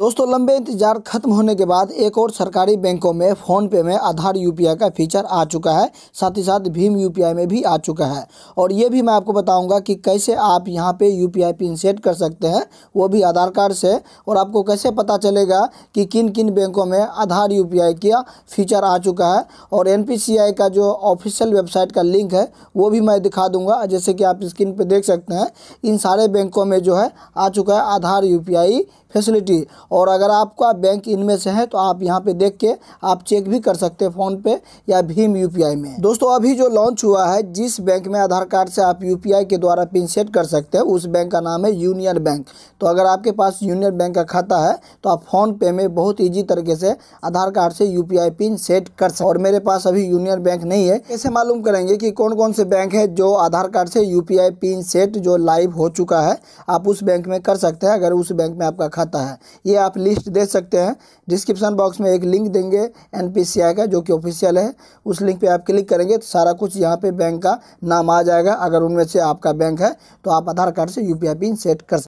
दोस्तों लंबे इंतजार खत्म होने के बाद एक और सरकारी बैंकों में फ़ोन पे में आधार यूपीआई का फीचर आ चुका है साथ ही साथ भीम यूपीआई में भी आ चुका है और ये भी मैं आपको बताऊंगा कि कैसे आप यहाँ पे यूपीआई पिन सेट कर सकते हैं वो भी आधार कार्ड से और आपको कैसे पता चलेगा कि किन किन बैंकों में आधार यू का फीचर आ चुका है और एन का जो ऑफिशियल वेबसाइट का लिंक है वो भी मैं दिखा दूँगा जैसे कि आप स्क्रीन पर देख सकते हैं इन सारे बैंकों में जो है आ चुका है आधार यू फैसिलिटी और अगर आपका बैंक इनमें से है तो आप यहाँ पे देख के आप चेक भी कर सकते हैं फोन पे या भीम यू में दोस्तों अभी जो लॉन्च हुआ है जिस बैंक में आधार कार्ड से आप यू के द्वारा पिन सेट कर सकते हैं उस बैंक का नाम है यूनियन बैंक तो अगर आपके पास यूनियन बैंक का खाता है तो आप फोन पे में बहुत ईजी तरीके से आधार कार्ड से यू पिन सेट कर सकते और मेरे पास अभी यूनियन बैंक नहीं है कैसे मालूम करेंगे कि कौन कौन से बैंक है जो आधार कार्ड से यू पिन सेट जो लाइव हो चुका है आप उस बैंक में कर सकते हैं अगर उस बैंक में आपका खाता है ये आप लिस्ट दे सकते हैं डिस्क्रिप्शन बॉक्स में एक लिंक देंगे एन का जो कि ऑफिशियल है उस लिंक पे आप क्लिक करेंगे तो सारा कुछ यहाँ पे बैंक का नाम आ जाएगा अगर उनमें से आपका बैंक है तो आप आधार कार्ड से यू पिन सेट कर सकते